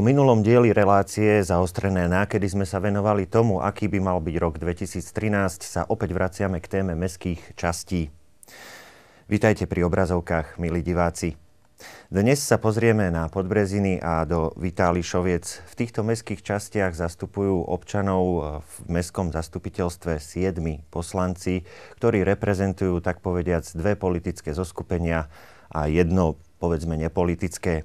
Po minulom dieli relácie zaostrené na kedy sme sa venovali tomu, aký by mal byť rok 2013, sa opäť vraciame k téme meských častí. Vítajte pri obrazovkách, milí diváci. Dnes sa pozrieme na Podbreziny a do Vitálišoviec. V týchto mestských častiach zastupujú občanov v mestskom zastupiteľstve siedmi poslanci, ktorí reprezentujú tak povediac dve politické zoskupenia a jedno, povedzme, nepolitické.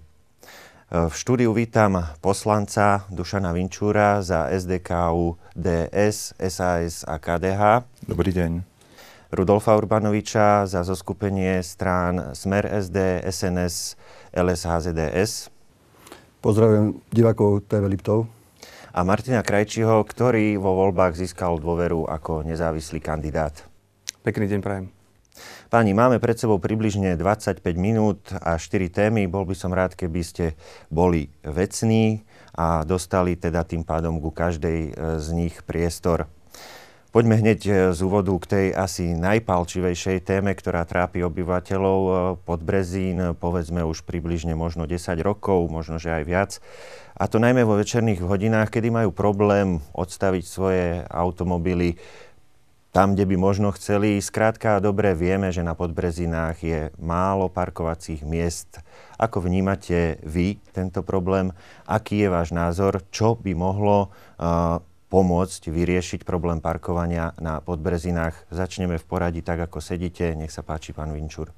V štúdiu vítam poslanca Dušana Vinčúra za SDKU DS, SAS a KDH. Dobrý deň. Rudolfa Urbanoviča za zoskupenie strán Smer SD, SNS, LSHZDS. Pozdravujem divákov TV Liptov. A Martina Krajčího, ktorý vo voľbách získal dôveru ako nezávislý kandidát. Pekný deň prajem. Páni, máme pred sebou približne 25 minút a 4 témy. Bol by som rád, keby ste boli vecní a dostali teda tým pádom ku každej e, z nich priestor. Poďme hneď e, z úvodu k tej asi najpalčivejšej téme, ktorá trápi obyvateľov e, pod Brezín, povedzme už približne možno 10 rokov, možno že aj viac. A to najmä vo večerných hodinách, kedy majú problém odstaviť svoje automobily tam, kde by možno chceli. Skrátka dobre vieme, že na Podbrezinách je málo parkovacích miest. Ako vnímate vy tento problém? Aký je váš názor? Čo by mohlo uh, pomôcť vyriešiť problém parkovania na Podbrezinách? Začneme v poradí tak, ako sedíte. Nech sa páči, pán Vinčur.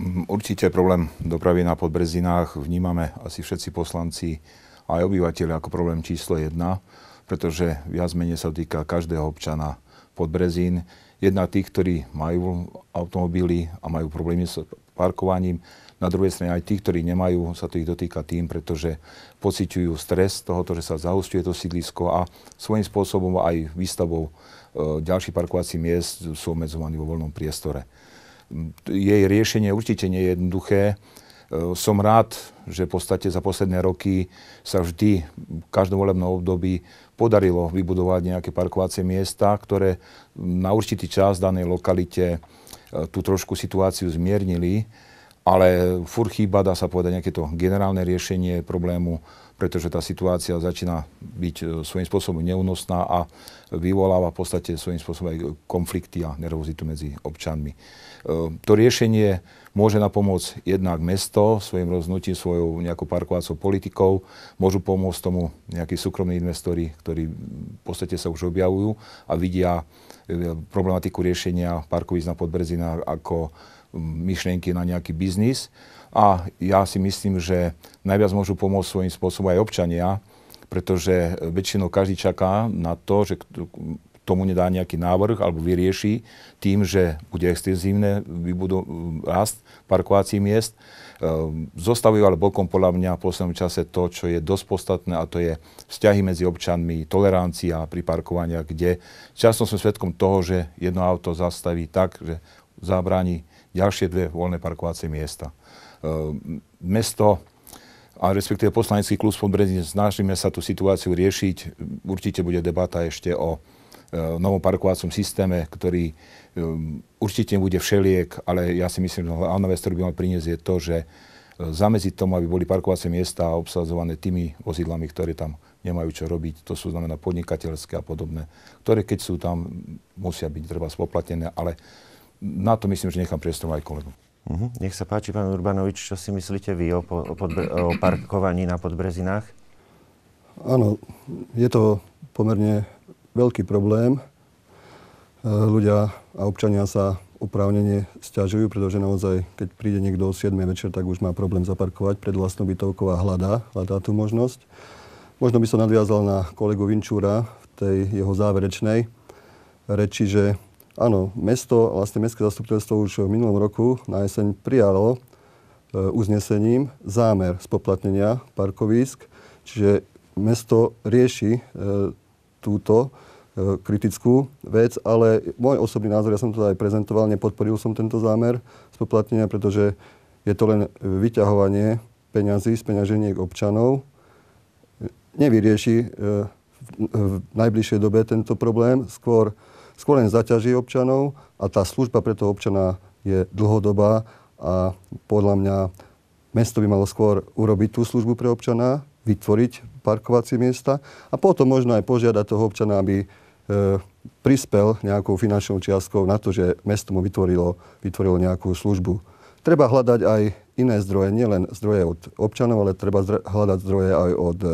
Mm, určite problém dopravy na Podbrezinách vnímame asi všetci poslanci aj obyvateľi ako problém číslo jedna, pretože viac menej sa týka každého občana Podbrezín, jedna tých, ktorí majú automobily a majú problémy s parkovaním, na druhej strane aj tí, ktorí nemajú, sa to ich dotýka tým, pretože pociťujú stres toho, tohoto, že sa zahustuje to sídlisko a svojím spôsobom aj výstavou e, ďalších parkovacích miest sú obmedzovaní vo voľnom priestore. Jej riešenie určite nie je jednoduché. E, som rád, že v podstate za posledné roky sa vždy v každom volebnom období podarilo vybudovať nejaké parkovacie miesta, ktoré na určitý čas v danej lokalite e, tú trošku situáciu zmiernili, ale fur chýba, dá sa povedať, nejaké to generálne riešenie problému pretože tá situácia začína byť e, svojím spôsobom neúnosná a vyvoláva v podstate svojím spôsobom aj konflikty a nervozitu medzi občanmi. E, to riešenie môže na pomoc jednak mesto svojim roznutím, svojou nejakou parkovacou politikou, môžu pomôcť tomu nejakí súkromní investori, ktorí v podstate sa už objavujú a vidia e, problematiku riešenia parkovíc na Podbrezina ako myšlienky na nejaký biznis. A ja si myslím, že najviac môžu pomôcť svojím spôsobom aj občania, pretože e, väčšinou každý čaká na to, že tomu nedá nejaký návrh alebo vyrieši tým, že bude extenzívne vybudú rast parkovací miest. E, zostavujú ale bokom podľa mňa v poslednom čase to, čo je dosť podstatné a to je vzťahy medzi občanmi, tolerancia pri parkovaniach, kde často som svetkom toho, že jedno auto zastaví tak, že zabráni ďalšie dve voľné parkovacie miesta. Ehm, mesto a respektíve poslanecký klub spod Brezinec, snažíme sa tú situáciu riešiť. Určite bude debata ešte o e, novom parkovacom systéme, ktorý ehm, určite bude všeliek, ale ja si myslím, že hlavná vec, ktorú by mal priniesť, je to, že e, zamedziť tomu, aby boli parkovacie miesta obsadzované tými vozidlami, ktoré tam nemajú čo robiť. To sú znamená podnikateľské a podobné, ktoré keď sú tam, musia byť treba spoplatené, ale na to myslím, že nechám priestor aj kolegom. Uh-huh. Nech sa páči, pán Urbanovič, čo si myslíte vy o, po, o, podbre, o parkovaní na Podbrezinách? Áno, je to pomerne veľký problém. E, ľudia a občania sa oprávnene stiažujú, pretože naozaj, keď príde niekto o 7 večer, tak už má problém zaparkovať pred vlastnou bytovkou a hľadá, hľadá tú možnosť. Možno by som nadviazal na kolegu Vinčúra v tej jeho záverečnej reči, že Áno, mesto, vlastne mestské zastupiteľstvo už v minulom roku na jeseň prijalo e, uznesením zámer spoplatnenia parkovísk, čiže mesto rieši e, túto e, kritickú vec, ale môj osobný názor, ja som to aj prezentoval, nepodporil som tento zámer spoplatnenia, pretože je to len vyťahovanie peňazí z peňaženiek občanov. Nevyrieši v najbližšej dobe tento problém, skôr skôr len zaťaží občanov a tá služba pre toho občana je dlhodobá a podľa mňa mesto by malo skôr urobiť tú službu pre občana, vytvoriť parkovacie miesta a potom možno aj požiadať toho občana, aby e, prispel nejakou finančnou čiastkou na to, že mesto mu vytvorilo, vytvorilo nejakú službu. Treba hľadať aj iné zdroje, nielen zdroje od občanov, ale treba hľadať zdroje aj od e,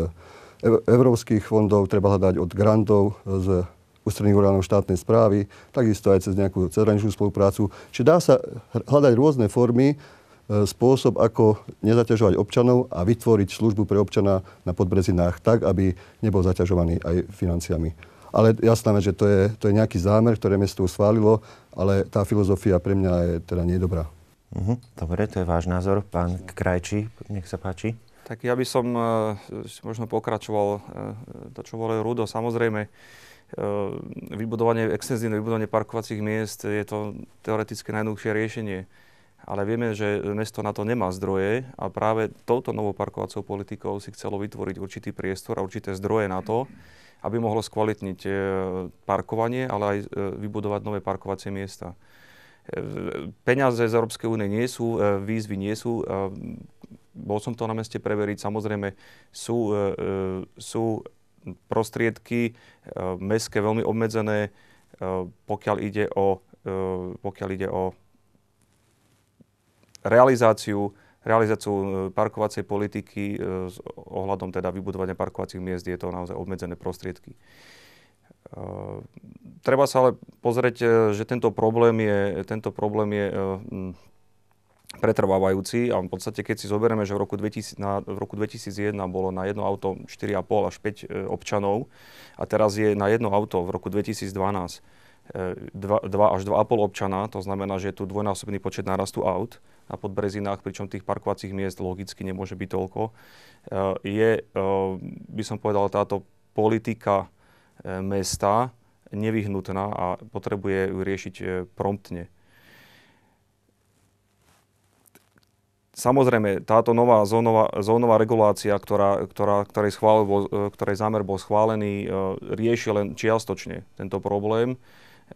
európskych fondov, treba hľadať od grantov z ústredných orgánov štátnej správy, takisto aj cez nejakú cezhraničnú spoluprácu. Čiže dá sa hľadať rôzne formy, e, spôsob, ako nezaťažovať občanov a vytvoriť službu pre občana na podbrezinách tak, aby nebol zaťažovaný aj financiami. Ale jasná že to je, to je nejaký zámer, ktoré mesto schválilo, ale tá filozofia pre mňa je teda nie dobrá. Uh-huh. Mhm. Dobre, to je váš názor. Pán Krajčí, nech sa páči. Tak ja by som e, možno pokračoval e, to, čo hovoril Rudo. Samozrejme, Eh, vybudovanie, extenzívne vybudovanie parkovacích miest je to teoretické najnúhšie riešenie. Ale vieme, že mesto na to nemá zdroje a práve touto novou parkovacou politikou si chcelo vytvoriť určitý priestor a určité zdroje na to, aby mohlo skvalitniť eh, parkovanie, ale aj eh, vybudovať nové parkovacie miesta. Peňaze z Európskej únie nie sú, výzvy nie sú. Bol som to na meste preveriť. Samozrejme sú, sú prostriedky e, mestské veľmi obmedzené, e, pokiaľ ide o, e, pokiaľ ide o realizáciu, realizáciu parkovacej politiky s ohľadom teda vybudovania parkovacích miest je to naozaj obmedzené prostriedky. Treba sa ale pozrieť, že tento problém je, tento problém je pretrvávajúci a v podstate keď si zoberieme, že v roku, 2000, na, v roku 2001 bolo na jedno auto 4,5 až 5 e, občanov a teraz je na jedno auto v roku 2012 2, 2 až 2,5 občana, to znamená, že je tu dvojnásobný počet nárastu aut na Podbrezinách, pričom tých parkovacích miest logicky nemôže byť toľko. E, je, e, by som povedal, táto politika e, mesta nevyhnutná a potrebuje ju riešiť promptne. Samozrejme, táto nová zónová, zónová regulácia, ktorá, ktorá, ktorej, schválil, e, ktorej zámer bol schválený, e, rieši len čiastočne tento problém,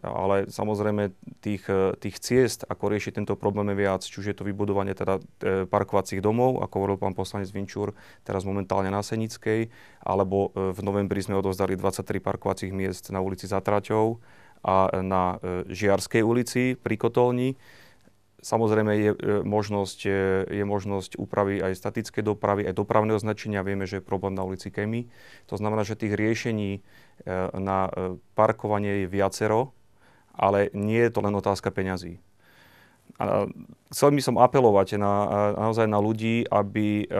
ale samozrejme tých, e, tých ciest, ako riešiť tento problém je viac, či už je to vybudovanie teda parkovacích domov, ako hovoril pán poslanec Vinčúr, teraz momentálne na Senickej, alebo v novembri sme odovzdali 23 parkovacích miest na ulici Zatraťov a na Žiarskej ulici pri Kotolni Samozrejme je e, možnosť, e, je možnosť úpravy aj statické dopravy, aj dopravného značenia. Vieme, že je problém na ulici Kemi. To znamená, že tých riešení e, na parkovanie je viacero, ale nie je to len otázka peňazí. A chcel by som apelovať na, naozaj na ľudí, aby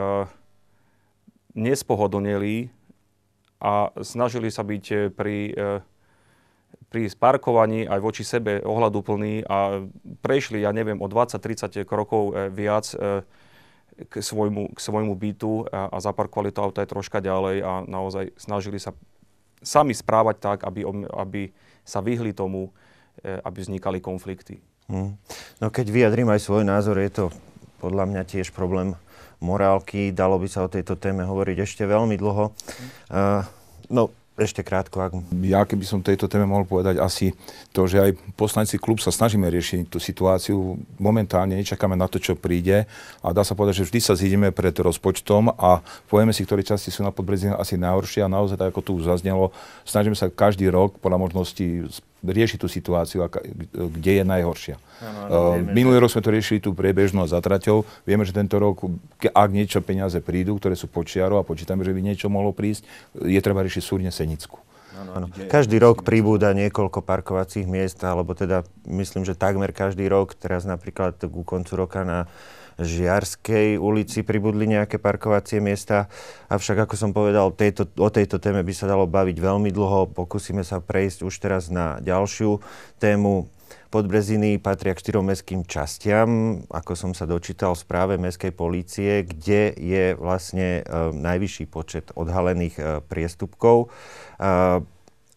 nespohodlnili a snažili sa byť pri pri sparkovaní aj voči sebe ohľadúplný a prešli, ja neviem, o 20-30 krokov e, viac e, k svojmu, k svojmu bytu a, a zaparkovali to auto aj troška ďalej a naozaj snažili sa sami správať tak, aby, aby sa vyhli tomu, e, aby vznikali konflikty. Hmm. No keď vyjadrím aj svoj názor, je to podľa mňa tiež problém morálky. Dalo by sa o tejto téme hovoriť ešte veľmi dlho. Uh, no, ešte krátko, ak... Ja keby som tejto téme mohol povedať asi to, že aj poslanci klub sa snažíme riešiť tú situáciu. Momentálne nečakáme na to, čo príde a dá sa povedať, že vždy sa zídeme pred rozpočtom a povieme si, ktoré časti sú na podbrezine asi najhoršie a naozaj, tak ako tu už zaznelo, snažíme sa každý rok podľa možnosti rieši tú situáciu, kde je najhoršia. No, no, Minulý rok sme to riešili tú priebežnosť za traťou. Vieme, že tento rok, ak niečo peniaze prídu, ktoré sú počiarov a počítame, že by niečo mohlo prísť, je treba riešiť súrne Senicku. Ano, ano. Každý rok pribúda niekoľko parkovacích miest, alebo teda myslím, že takmer každý rok, teraz napríklad ku koncu roka na Žiarskej ulici pribudli nejaké parkovacie miesta, avšak ako som povedal, tejto, o tejto téme by sa dalo baviť veľmi dlho, pokúsime sa prejsť už teraz na ďalšiu tému. Podbreziny patria k štyrom mestským častiam, ako som sa dočítal v správe mestskej polície, kde je vlastne e, najvyšší počet odhalených e, priestupkov. E,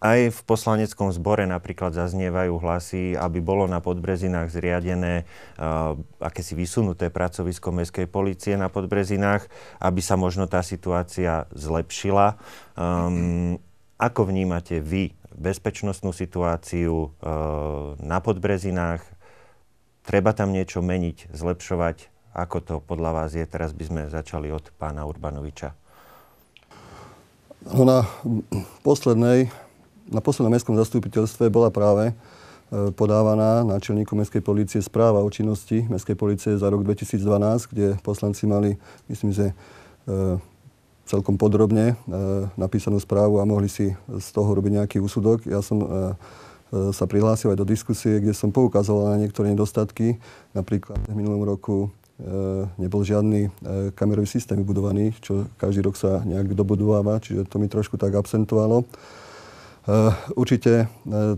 aj v poslaneckom zbore napríklad zaznievajú hlasy, aby bolo na Podbrezinách zriadené uh, akési vysunuté pracovisko Mestskej policie na Podbrezinách, aby sa možno tá situácia zlepšila. Um, ako vnímate vy bezpečnostnú situáciu uh, na Podbrezinách? Treba tam niečo meniť, zlepšovať? Ako to podľa vás je? Teraz by sme začali od pána Urbanoviča. No na poslednej na poslednom mestskom zastupiteľstve bola práve e, podávaná náčelníku Mestskej policie správa o činnosti Mestskej policie za rok 2012, kde poslanci mali, myslím, že e, celkom podrobne e, napísanú správu a mohli si z toho robiť nejaký úsudok. Ja som sa prihlásil aj do diskusie, kde som poukazoval na niektoré nedostatky. Napríklad v minulom roku nebol žiadny kamerový systém vybudovaný, čo každý rok sa nejak dobudováva, čiže to mi trošku tak absentovalo. Eh, určite eh,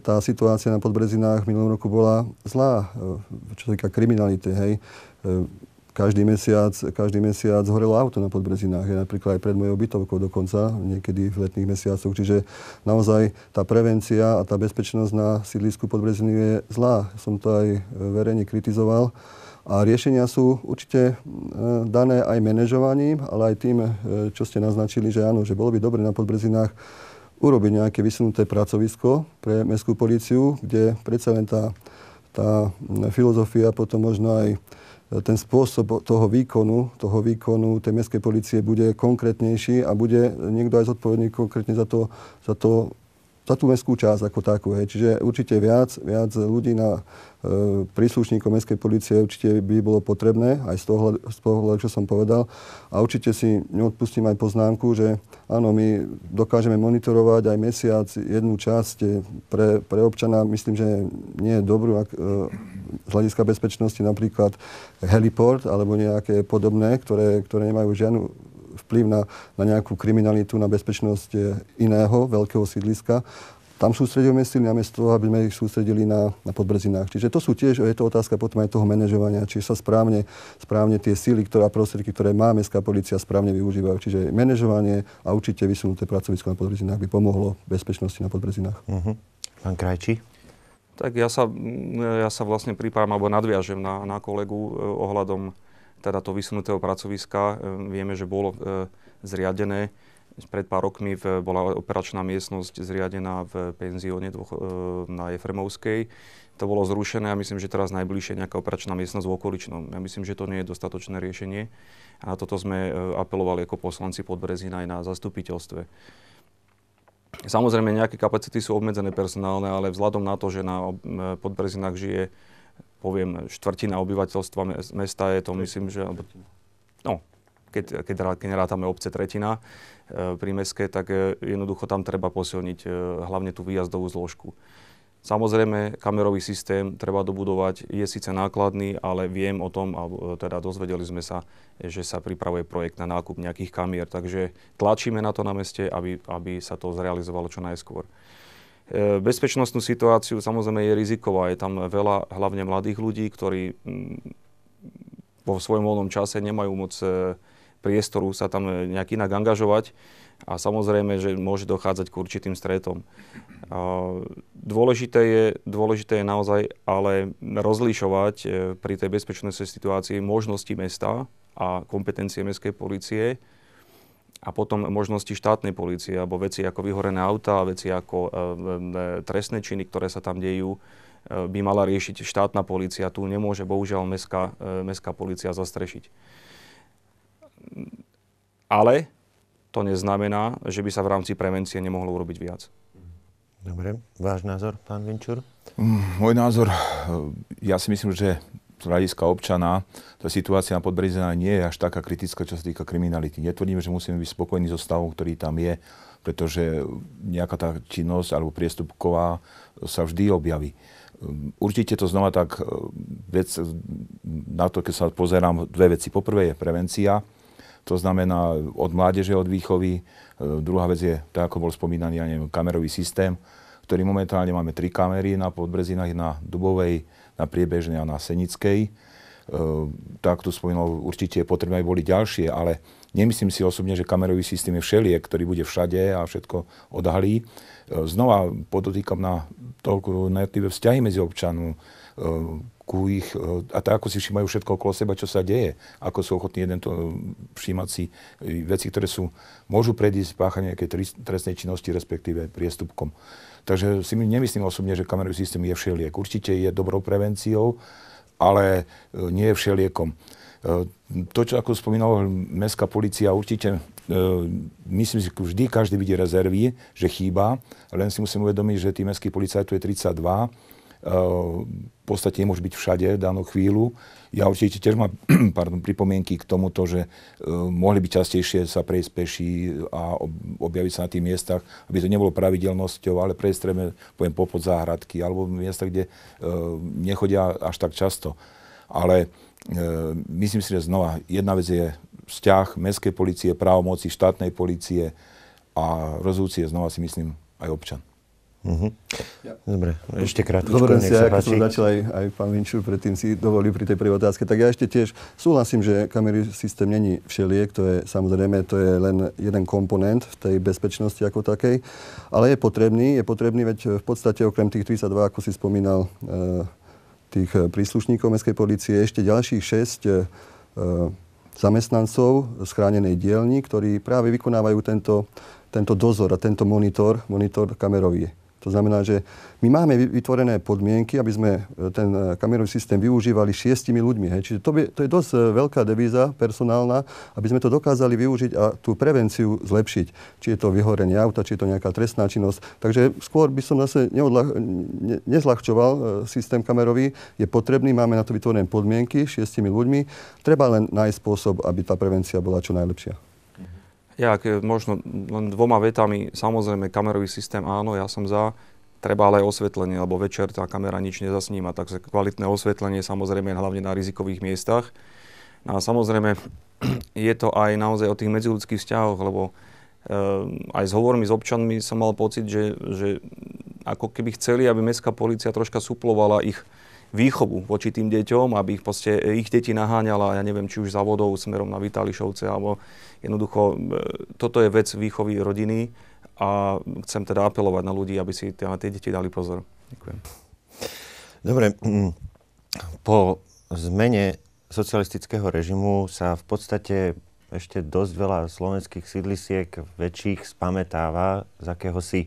tá situácia na Podbrezinách v minulom roku bola zlá, eh, čo sa týka kriminality. Hej. Každý mesiac, každý mesiac horelo auto na Podbrezinách, je napríklad aj pred mojou bytovkou dokonca, niekedy v letných mesiacoch. Čiže naozaj tá prevencia a tá bezpečnosť na sídlisku Podbreziny je zlá. Som to aj verejne kritizoval. A riešenia sú určite dané aj manažovaním, ale aj tým, čo ste naznačili, že áno, že bolo by dobre na Podbrezinách urobiť nejaké vysunuté pracovisko pre mestskú políciu, kde predsa len tá, tá mm, filozofia, potom možno aj e, ten spôsob toho výkonu, toho výkonu tej mestskej policie bude konkrétnejší a bude niekto aj zodpovedný konkrétne za to, za to za tú mestskú časť ako takú. Hej. Čiže určite viac, viac ľudí na e, príslušníkov mestskej policie určite by bolo potrebné, aj z toho, z toho, čo som povedal. A určite si neodpustím aj poznámku, že áno, my dokážeme monitorovať aj mesiac jednu časť e, pre, pre občana, myslím, že nie je dobrú ak, e, z hľadiska bezpečnosti napríklad heliport alebo nejaké podobné, ktoré, ktoré nemajú žiadnu vplyv na, na nejakú kriminalitu, na bezpečnosť eh, iného veľkého sídliska. Tam sústredujeme sily namiesto toho, aby sme ich sústredili na, na podbrzinách. Čiže to sú tiež, je to otázka potom aj toho manažovania, či sa správne, správne tie síly, ktoré prostriedky, ktoré má mestská policia, správne využívajú. Čiže manažovanie a určite vysunuté pracovisko na podbrzinách by pomohlo bezpečnosti na podbrzinách. Uh-huh. Mhm. Pán Krajčí? Tak ja sa, ja sa vlastne pripájam alebo nadviažem na, na kolegu eh, ohľadom teda to vysunutého pracoviska. E, vieme, že bolo e, zriadené pred pár rokmi v, bola operačná miestnosť zriadená v penzióne dvoch, e, na Efremovskej. To bolo zrušené a myslím, že teraz najbližšie nejaká operačná miestnosť v okoličnom. Ja myslím, že to nie je dostatočné riešenie a na toto sme apelovali ako poslanci Brezina aj na zastupiteľstve. Samozrejme, nejaké kapacity sú obmedzené personálne, ale vzhľadom na to, že na Podbrezinách žije poviem, štvrtina obyvateľstva mesta je to, myslím, že... No, keď, keď, keď nerátame obce tretina e, pri meske, tak e, jednoducho tam treba posilniť e, hlavne tú výjazdovú zložku. Samozrejme, kamerový systém treba dobudovať, je síce nákladný, ale viem o tom, alebo teda dozvedeli sme sa, že sa pripravuje projekt na nákup nejakých kamier, takže tlačíme na to na meste, aby, aby sa to zrealizovalo čo najskôr. E, bezpečnostnú situáciu samozrejme je riziková. Je tam veľa hlavne mladých ľudí, ktorí mm, vo svojom voľnom čase nemajú moc e, priestoru sa tam e, nejak inak angažovať a samozrejme, že môže dochádzať k určitým stretom. Dôležité je, dôležité je naozaj ale rozlišovať pri tej bezpečnostnej situácii možnosti mesta a kompetencie mestskej policie a potom možnosti štátnej policie, alebo veci ako vyhorené auta, veci ako e, e, e, trestné činy, ktoré sa tam dejú, e, by mala riešiť štátna policia. Tu nemôže bohužiaľ mestská, e, mestská policia zastrešiť. Ale to neznamená, že by sa v rámci prevencie nemohlo urobiť viac. Dobre, váš názor, pán Vinčur? Mm, môj názor, e, ja si myslím, že hľadiska občana tá situácia na Podbrezená nie je až taká kritická, čo sa týka kriminality. Netvrdíme, že musíme byť spokojní so stavom, ktorý tam je, pretože nejaká tá činnosť alebo priestupková sa vždy objaví. Určite to znova tak, e, vec, e, na to, keď sa pozerám, dve veci. Poprvé je prevencia, to znamená od mládeže, od výchovy. E, druhá vec je, tak ako bol spomínaný, ja neviem, kamerový systém, ktorý momentálne máme tri kamery na Podbrezinách, na Dubovej, na Priebežnej a na Senickej. E, tak tu spomínal, určite potrebné boli ďalšie, ale nemyslím si osobne, že kamerový systém je všeliek, ktorý bude všade a všetko odhalí. E, znova podotýkam na toľko jednotlivé vzťahy medzi e, ku ich, e, a tak ako si všímajú všetko okolo seba, čo sa deje, ako sú ochotní jeden to všímať si veci, ktoré sú, môžu predísť páchanie nejakej trestnej činnosti, respektíve priestupkom. Takže si nemyslím osobne, že kamerový systém je všeliek. Určite je dobrou prevenciou, ale e, nie je všeliekom. E, to, čo ako spomínala mestská policia, určite e, myslím si, že vždy každý vidí rezervy, že chýba, len si musím uvedomiť, že tí mestskí policajtov je 32, v podstate nemôže byť všade v danú chvíľu. Ja určite tiež mám pardon, pripomienky k tomuto, že uh, mohli by častejšie sa prejsť peši a objaviť sa na tých miestach, aby to nebolo pravidelnosťou, ale prejstreme, poviem, popod záhradky alebo miesta, kde uh, nechodia až tak často. Ale uh, myslím si, že znova, jedna vec je vzťah mestskej policie, právomoci štátnej policie a rozhodujúci je znova si myslím aj občan. Uh-huh. Ja. Dobre, ešte krátko. Dobre, si, ako som začal aj, aj pán Vinčur, predtým si dovolil pri tej prvej otázke. Tak ja ešte tiež súhlasím, že kamery systém není všeliek, to je samozrejme, to je len jeden komponent v tej bezpečnosti ako takej, ale je potrebný, je potrebný, veď v podstate okrem tých 32, ako si spomínal, eh, tých príslušníkov mestskej policie, ešte ďalších 6 eh, zamestnancov schránenej dielni, ktorí práve vykonávajú tento, tento dozor a tento monitor, monitor kamerový. To znamená, že my máme vytvorené podmienky, aby sme e, ten e, kamerový systém využívali šiestimi ľuďmi. Hej. Čiže to, by, to je dosť e, veľká devíza personálna, aby sme to dokázali využiť a tú prevenciu zlepšiť. Či je to vyhorenie auta, či je to nejaká trestná činnosť. Takže skôr by som zase neodla, ne, nezľahčoval systém kamerový. Je potrebný, máme na to vytvorené podmienky šiestimi ľuďmi. Treba len nájsť spôsob, aby tá prevencia bola čo najlepšia. Ja možno len dvoma vetami, samozrejme kamerový systém áno, ja som za, treba ale aj osvetlenie, lebo večer tá kamera nič nezasníma, takže kvalitné osvetlenie samozrejme hlavne na rizikových miestach. No a samozrejme je to aj naozaj o tých medziludských vzťahoch, lebo e, aj s hovormi s občanmi som mal pocit, že, že ako keby chceli, aby mestská policia troška suplovala ich výchovu voči tým deťom, aby ich, poste, e, ich deti naháňala, ja neviem, či už za vodou smerom na Vitališovce, alebo jednoducho, e, toto je vec výchovy rodiny a chcem teda apelovať na ľudí, aby si na tie deti dali pozor. Ďakujem. Dobre, mm, po zmene socialistického režimu sa v podstate ešte dosť veľa slovenských sídlisiek väčších spametáva z akéhosi,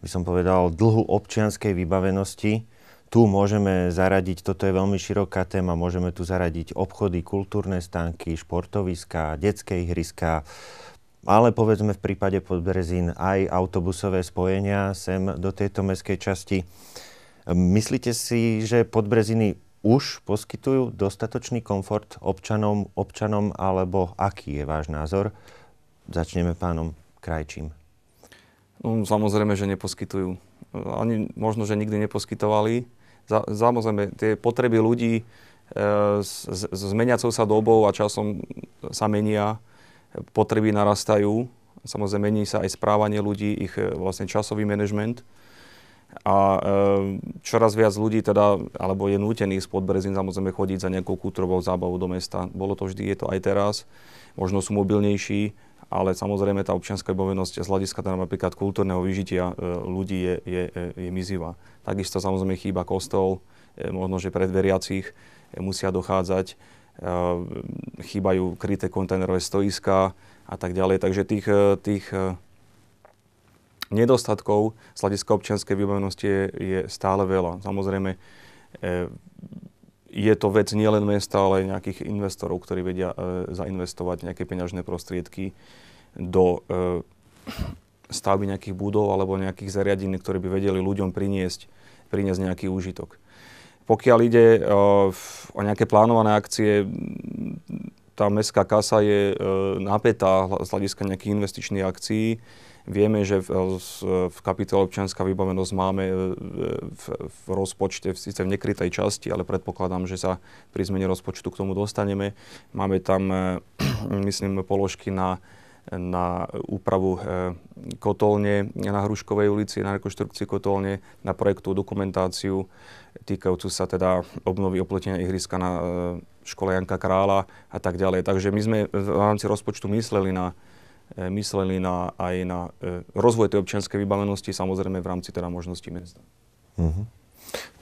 by som povedal, dlhu občianskej vybavenosti tu môžeme zaradiť, toto je veľmi široká téma, môžeme tu zaradiť obchody, kultúrne stánky, športoviská, detské ihriska, ale povedzme v prípade Podbrezín aj autobusové spojenia sem do tejto mestskej časti. Myslíte si, že Podbreziny už poskytujú dostatočný komfort občanom, občanom alebo aký je váš názor? Začneme pánom Krajčím. No, samozrejme, že neposkytujú. Ani možno, že nikdy neposkytovali. Samozrejme, tie potreby ľudí e, s, e, zmeniacou meniacou sa dobou a časom sa menia, potreby narastajú, samozrejme mení sa aj správanie ľudí, ich e, vlastne časový manažment a e, čoraz viac ľudí teda, alebo je nútených spod Brezín samozrejme chodiť za nejakou kultúrovou zábavou do mesta. Bolo to vždy, je to aj teraz. Možno sú mobilnejší, ale samozrejme tá občianská vybavenosť z hľadiska teda napríklad kultúrneho vyžitia e, ľudí je, je, e, je mizivá. Takisto samozrejme chýba kostol, možno že pred veriacich musia dochádzať, chýbajú kryté kontajnerové stoiska a tak ďalej. Takže tých, tých Nedostatkov z hľadiska občianskej vybavenosti je, je stále veľa. Samozrejme, e, je to vec nielen mesta, ale aj nejakých investorov, ktorí vedia e, zainvestovať nejaké peňažné prostriedky do e, stavby nejakých budov alebo nejakých zariadení, ktoré by vedeli ľuďom priniesť, priniesť nejaký úžitok. Pokiaľ ide o nejaké plánované akcie, tá mestská kasa je napätá z hľadiska nejakých investičných akcií. Vieme, že v, v kapitole občianská vybavenosť máme e, e, v, v rozpočte, v, síce v nekrytej časti, ale predpokladám, že sa pri zmene rozpočtu k tomu dostaneme. Máme tam, e, myslím, položky na na úpravu kotolne na Hruškovej ulici, na rekonštrukciu kotolne, na projektu dokumentáciu týkajúcu sa teda obnovy opletenia ihriska na škole Janka Krála a tak ďalej. Takže my sme v rámci rozpočtu mysleli na E, mysleli na, aj na e, rozvoj tej občianskej vybavenosti, samozrejme v rámci teda možností mesta. Uh-huh. Mhm.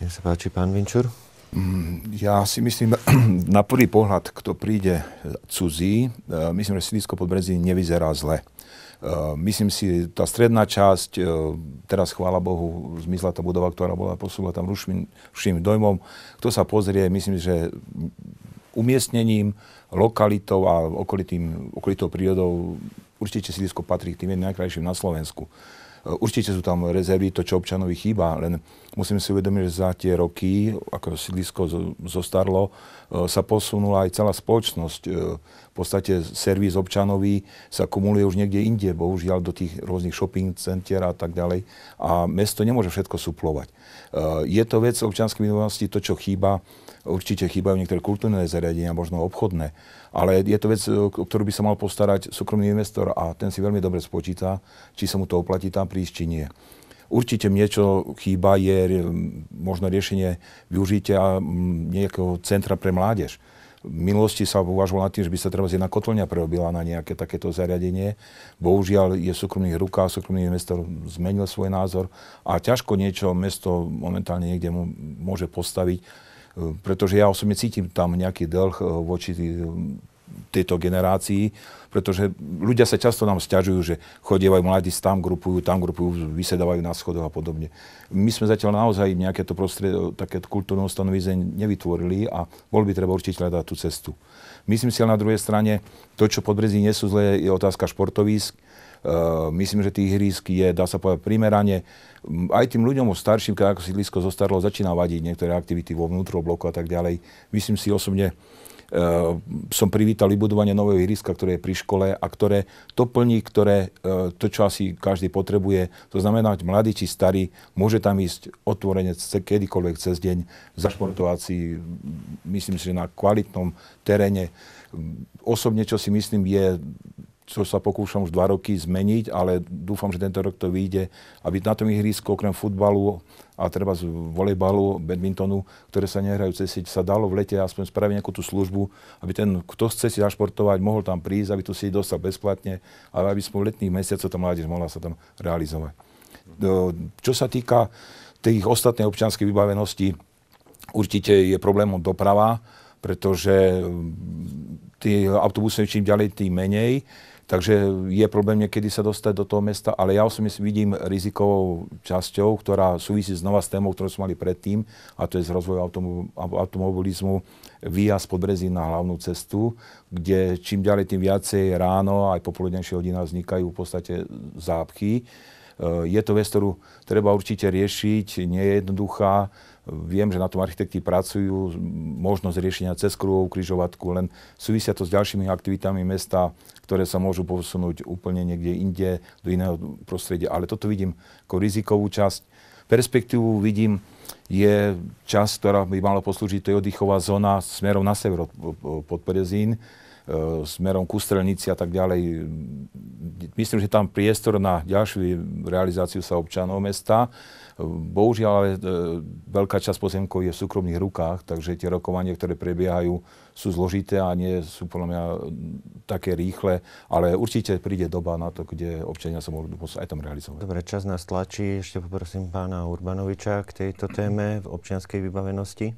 Nech sa páči, pán Vinčur. Mm, ja si myslím, na prvý pohľad, kto príde cudzí, e, myslím, že Silisko pod Brezí nevyzerá zle. Myslím si, tá stredná časť, teraz chvála Bohu, zmizla tá budova, ktorá bola posúla tam rušným, rušným dojmom. Kto sa pozrie, myslím, že umiestnením, lokalitou a okolitým, okolitou prírodou určite sídlisko patrí k tým najkrajším na Slovensku. E, určite sú tam rezervy, to, čo občanovi chýba, len musíme si uvedomiť, že za tie roky, ako sídlisko zostarlo, e, sa posunula aj celá spoločnosť. E, v podstate servis občanovi sa kumuluje už niekde inde, bohužiaľ do tých rôznych shopping centier a tak ďalej. A mesto nemôže všetko suplovať. Je to vec občanskej minulosti, to, čo chýba, určite chýbajú niektoré kultúrne zariadenia, možno obchodné ale je to vec, o ktorú by sa mal postarať súkromný investor a ten si veľmi dobre spočíta, či sa mu to oplatí tam prísť, či nie. Určite niečo chýba, je možno riešenie využitia nejakého centra pre mládež. V minulosti sa uvažovalo nad tým, že by sa treba jedna kotolňa preobila na nejaké takéto zariadenie. Bohužiaľ je súkromný ruka, súkromný investor zmenil svoj názor a ťažko niečo mesto momentálne niekde môže postaviť Eh, pretože ja osobne cítim tam nejaký dlh eh, voči eh, tejto generácii, pretože ľudia sa často nám stiažujú, že chodievajú mladí, tam grupujú, tam grupujú, vysedávajú na schodoch a podobne. My sme zatiaľ naozaj nejaké to prostredie, také kultúrne ustanovize nevytvorili a bol by treba určite hľadať tú cestu. Myslím si ale na druhej strane, to, čo pod Brezí nie sú zlé, je otázka športovísk Eh, myslím, že tých hrísk je, dá sa povedať, primerane. Aj tým ľuďom starším, keď ako sídlisko zostarlo, začína vadiť niektoré aktivity vo vnútro bloku a tak ďalej. Myslím si osobne, Uh, som privítal vybudovanie nového ihriska, ktoré je pri škole a ktoré to plní, ktoré uh, to, čo asi každý potrebuje. To znamená, že mladý či starý môže tam ísť otvorene kedykoľvek cez deň, zašportovať si, myslím si, že na kvalitnom teréne. Osobne, čo si myslím, je čo sa pokúšam už dva roky zmeniť, ale dúfam, že tento rok to vyjde, aby na tom ihrisku okrem futbalu a treba z volejbalu, badmintonu, ktoré sa nehrajú cez sieť, sa dalo v lete aspoň spraviť nejakú tú službu, aby ten, kto chce si zašportovať, mohol tam prísť, aby tu si dostal bezplatne, ale aby sme v letných mesiacoch tá mládež mohla sa tam realizovať. Čo sa týka tých ostatnej občianskej vybavenosti, určite je problémom doprava, pretože mm, tých autobusy čím ďalej, tým menej. Takže je problém niekedy sa dostať do toho mesta, ale ja osobne si vidím rizikovou časťou, ktorá súvisí znova s témou, ktorú sme mali predtým, a to je z rozvoju automo- automobilizmu výjazd pod Brezín na hlavnú cestu, kde čím ďalej, tým viacej ráno aj popoludnejšie hodina vznikajú v podstate zápchy. Eh, je to vec, ktorú treba určite riešiť, nie je jednoduchá. Viem, že na tom architekti pracujú, možnosť riešenia cez kruhovú križovatku, len súvisia to s ďalšími aktivitami mesta, ktoré sa môžu posunúť úplne niekde inde, do iného prostredia. Ale toto vidím ako rizikovú časť. Perspektívu vidím, je časť, ktorá by mala poslúžiť, to je oddychová zóna smerom na sever od Perezín. E, smerom ku strelnici a tak ďalej. Myslím, že tam priestor na ďalšiu realizáciu sa občanov mesta. E, bohužiaľ, ale e, veľká časť pozemkov je v súkromných rukách, takže tie rokovania, ktoré prebiehajú, sú zložité a nie sú podľa mňa také rýchle, ale určite príde doba na to, kde občania sa môžu aj tam realizovať. Dobre, čas nás tlačí. Ešte poprosím pána Urbanoviča k tejto téme v občianskej vybavenosti.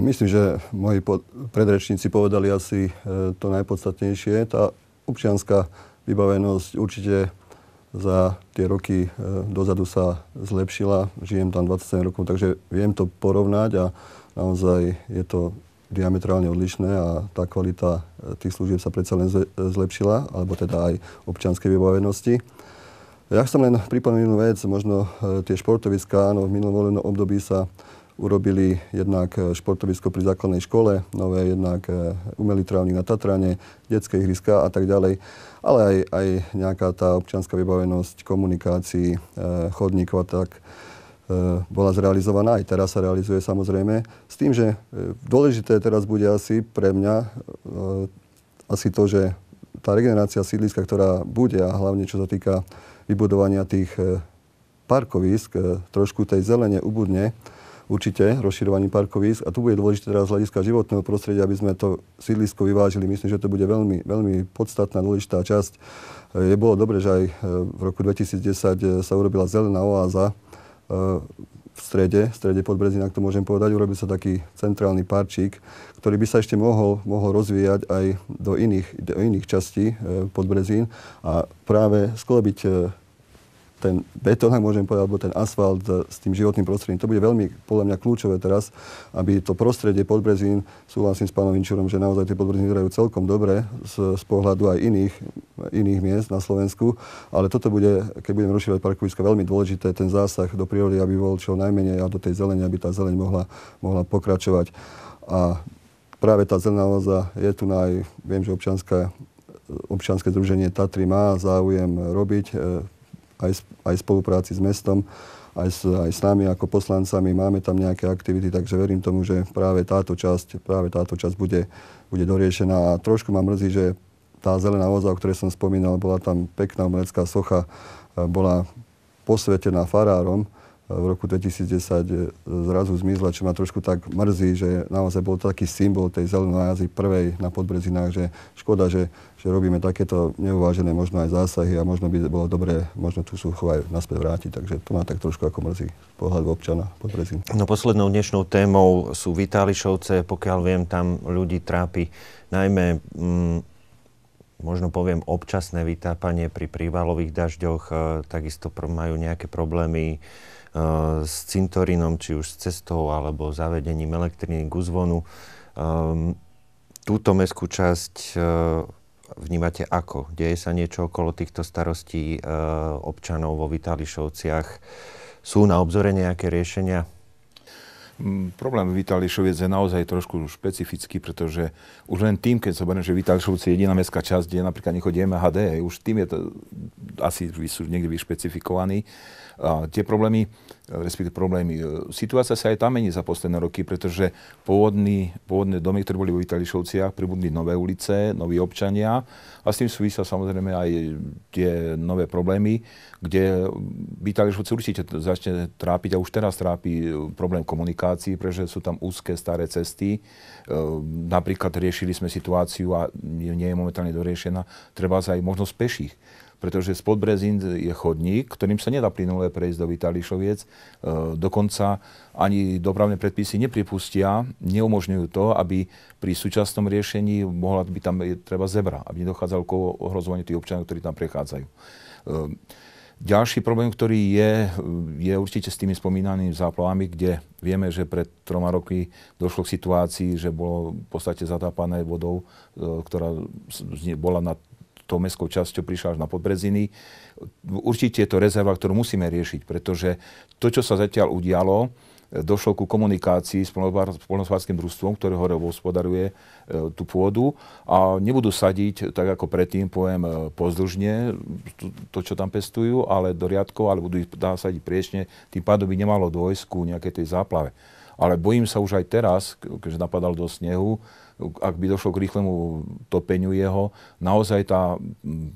Myslím, že moji predrečníci povedali asi e, to najpodstatnejšie. Tá občianská vybavenosť určite za tie roky e, dozadu sa zlepšila. Žijem tam 27 rokov, takže viem to porovnať a naozaj je to diametrálne odlišné a tá kvalita e, tých služieb sa predsa len zlepšila, alebo teda aj občianskej vybavenosti. Ja chcem len pripomenúť jednu vec, možno tie športoviská, áno, v minulom období sa urobili jednak eh, športovisko pri základnej škole, nové jednak eh, umelý trávnik na Tatrane, detské ihriska a tak ďalej, ale aj, aj nejaká tá občianská vybavenosť komunikácií, eh, chodníkov a tak bola zrealizovaná, aj teraz sa realizuje samozrejme. S tým, že dôležité teraz bude asi pre mňa asi to, že tá regenerácia sídliska, ktorá bude a hlavne čo sa týka vybudovania tých parkovisk, trošku tej zelene ubudne, určite rozširovaním parkovisk a tu bude dôležité teraz z hľadiska životného prostredia, aby sme to sídlisko vyvážili. Myslím, že to bude veľmi, veľmi podstatná dôležitá časť. Je bolo dobre, že aj e, v roku 2010 e, sa urobila zelená oáza e, v strede, v strede pod Brezinák, to môžem povedať, urobil sa taký centrálny parčík, ktorý by sa ešte mohol, mohol rozvíjať aj do iných, do iných častí pod Brezín a práve sklobiť ten betón, ak môžem povedať, alebo ten asfalt e, s tým životným prostredím. To bude veľmi, podľa mňa, kľúčové teraz, aby to prostredie Podbrezín, súhlasím s pánom Inčurom, že naozaj tie Podbrezín vyzerajú celkom dobre z, z pohľadu aj iných, iných miest na Slovensku, ale toto bude, keď budeme rozširovať parkovisko, veľmi dôležité, ten zásah do prírody, aby bol čo najmenej a do tej zelene, aby tá zeleň mohla, mohla pokračovať. A práve tá zelená oza je tu na aj, viem, že občianská občianske združenie Tatry má záujem robiť e, aj, aj spolupráci s mestom, aj s, aj s nami ako poslancami, máme tam nejaké aktivity, takže verím tomu, že práve táto časť, práve táto časť bude, bude doriešená. A trošku ma mrzí, že tá zelená oza, o ktorej som spomínal, bola tam pekná umelecká socha, e, bola posvetená farárom, v roku 2010 e, zrazu zmizla, čo ma trošku tak mrzí, že naozaj bol to taký symbol tej zelenej prvej na Podbrezinách, že škoda, že, že robíme takéto neuvážené možno aj zásahy a možno by bolo dobré možno tú suchu aj naspäť vrátiť, takže to ma tak trošku ako mrzí pohľad občana Podbrezin. No poslednou dnešnou témou sú vitališovce, pokiaľ viem, tam ľudí trápi najmä mm, možno poviem, občasné vytápanie pri prívalových dažďoch, e, takisto majú nejaké problémy Eh, s cintorinom, či už s cestou alebo zavedením elektriny k zvonu. Ehm, túto mestskú časť eh, vnímate ako? Deje sa niečo okolo týchto starostí eh, občanov vo Vitališovciach? Sú na obzore nejaké riešenia? Mm, problém Vitališoviec je naozaj trošku špecifický, pretože už len tým, keď sa beriem, že Vitališovci je jediná mestská časť, kde napríklad nechodí MHD, už tým je to asi sú niekde vyšpecifikovaní. A tie problémy, respektíve problémy, e, situácia sa aj tam mení za posledné roky, pretože pôvodný, pôvodné domy, ktoré boli vo Vitališovciach, pribudli nové ulice, noví občania a s tým súvisia samozrejme aj tie nové problémy, kde Vitališovci určite začne trápiť a už teraz trápi e, problém komunikácií, pretože sú tam úzke staré cesty. E, napríklad riešili sme situáciu a nie je momentálne doriešená, treba sa aj možnosť peších pretože spod Brezín je chodník, ktorým sa nedá plynule prejsť do Vitališoviec. E, dokonca ani dopravné predpisy nepripustia, neumožňujú to, aby pri súčasnom riešení mohla byť tam je, treba zebra, aby nedochádzalo k ohrozovaniu tých občanov, ktorí tam prechádzajú. E, ďalší problém, ktorý je, je určite s tými spomínanými záplavami, kde vieme, že pred troma roky došlo k situácii, že bolo v podstate zatápané vodou, e, ktorá bola na tou mestskou časťou prišla až na Podbreziny. Určite je to rezerva, ktorú musíme riešiť, pretože to, čo sa zatiaľ udialo, e, došlo ku komunikácii s polnospodárským družstvom, ktoré hore obhospodaruje e, tú pôdu a nebudú sadiť, tak ako predtým, poviem, e, pozdĺžne to, to, čo tam pestujú, ale do riadkov, ale budú ich sadiť priečne, tým pádom by nemalo dôjsť ku nejakej tej záplave. Ale bojím sa už aj teraz, keďže napadal do snehu, ak by došlo k rýchlemu topeniu jeho, naozaj tá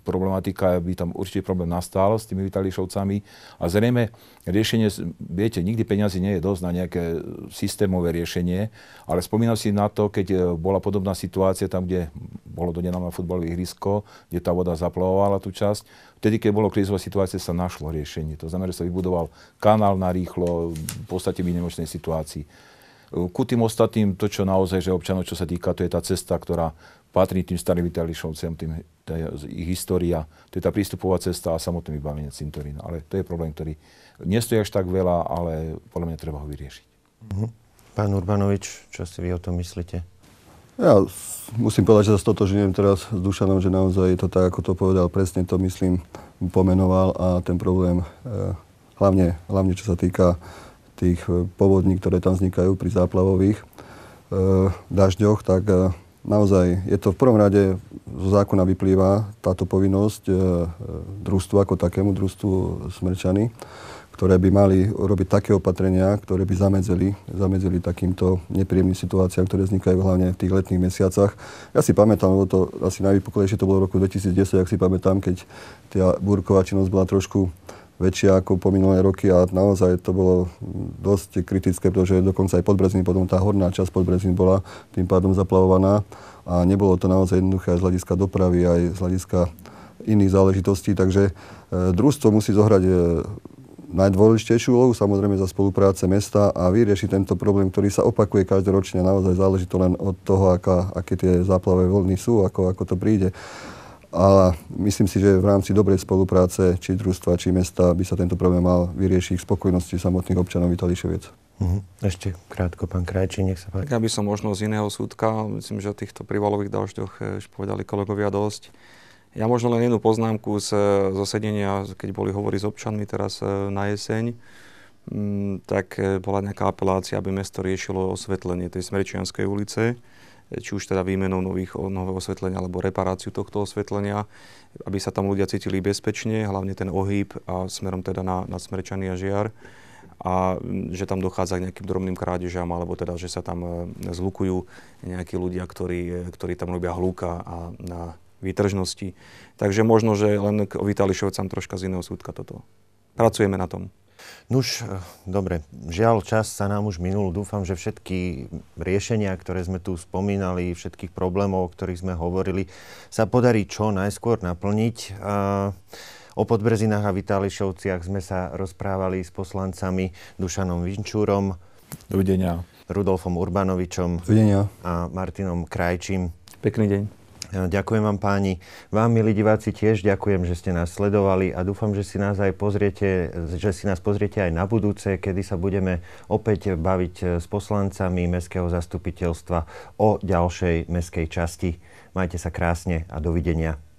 problematika, by tam určite problém nastal s tými Vitališovcami. A zrejme riešenie, viete, nikdy peniazy nie je dosť na nejaké systémové riešenie, ale spomínam si na to, keď e, bola podobná situácia tam, kde bolo donenané futbalové ihrisko, kde tá voda zaplavovala tú časť. Vtedy, keď bolo krízová situácia, sa našlo riešenie. To znamená, že sa vybudoval kanál na rýchlo, v podstate v nemočnej situácii ku tým ostatným, to čo naozaj, že občanov, čo sa týka, to je tá cesta, ktorá patrí tým starým Vitališovcem, tým, tá ich história, to je tá prístupová cesta a samotné vybavenie cintorín. Ale to je problém, ktorý nestojí až tak veľa, ale podľa mňa treba ho vyriešiť. Mhm. Pán Urbanovič, čo si vy o tom myslíte? Ja musím povedať, že sa stotožňujem teraz s Dušanom, že naozaj je to tak, ako to povedal, presne to myslím, pomenoval a ten problém, eh, hlavne, hlavne čo sa týka tých e, povodní, ktoré tam vznikajú pri záplavových e, dažďoch, tak e, naozaj je to v prvom rade zo zákona vyplýva táto povinnosť družstvu ako takému družstvu Smrčany, ktoré by mali robiť také opatrenia, ktoré by zamedzili, zamedzili takýmto nepríjemným situáciám, ktoré vznikajú hlavne v tých letných mesiacoch. Ja si pamätám, lebo to asi najvypuklejšie to bolo v roku 2010, ak si pamätám, keď tá búrková činnosť bola trošku väčšia ako po minulé roky a naozaj to bolo dosť kritické, pretože dokonca aj podbrezný, potom tá horná časť podbrezný bola tým pádom zaplavovaná a nebolo to naozaj jednoduché aj z hľadiska dopravy, aj z hľadiska iných záležitostí, takže e, družstvo musí zohrať e, najdôležitejšiu úlohu, samozrejme za spolupráce mesta a vyrieši tento problém, ktorý sa opakuje každoročne. Naozaj záleží to len od toho, aká, aké tie záplavé voľny sú, ako, ako to príde. A myslím si, že v rámci dobrej spolupráce či družstva, či mesta by sa tento problém mal vyriešiť k spokojnosti samotných občanov Vitališoviec. Uh-huh. Mhm. Ešte krátko, pán Krajčí, nech sa páči. Tak ja by som možno z iného súdka, myslím, že o týchto privalových dažďoch eh, už povedali kolegovia dosť. Ja možno len jednu poznámku z, eh, zasedenia, keď boli hovory s občanmi teraz eh, na jeseň, m, mm, tak bola nejaká apelácia, aby mesto riešilo osvetlenie tej Smerčianskej ulice či už teda výmenou nových, nového osvetlenia alebo reparáciu tohto osvetlenia, aby sa tam ľudia cítili bezpečne, hlavne ten ohyb a smerom teda na, na Smerčany a Žiar a že tam dochádza k nejakým drobným krádežám, alebo teda, že sa tam e, zlukujú nejakí ľudia, ktorí, e, ktorí tam robia hluka a na výtržnosti. Takže možno, že len k Vitališovcám troška z iného súdka toto. Pracujeme na tom. Nuž, eh, dobre, žiaľ, čas sa nám už minul. Dúfam, že všetky riešenia, ktoré sme tu spomínali, všetkých problémov, o ktorých sme hovorili, sa podarí čo najskôr naplniť. O podbrezinách a vitališovciach sme sa rozprávali s poslancami Dušanom Vinčúrom. Dovidenia. Rudolfom Urbanovičom. Dovidenia. A Martinom Krajčím. Pekný deň. Ďakujem vám páni. Vám, milí diváci, tiež ďakujem, že ste nás sledovali a dúfam, že si nás aj pozriete, že si nás pozriete aj na budúce, kedy sa budeme opäť baviť eh, s poslancami Mestského zastupiteľstva o ďalšej mestskej časti. Majte sa krásne a dovidenia.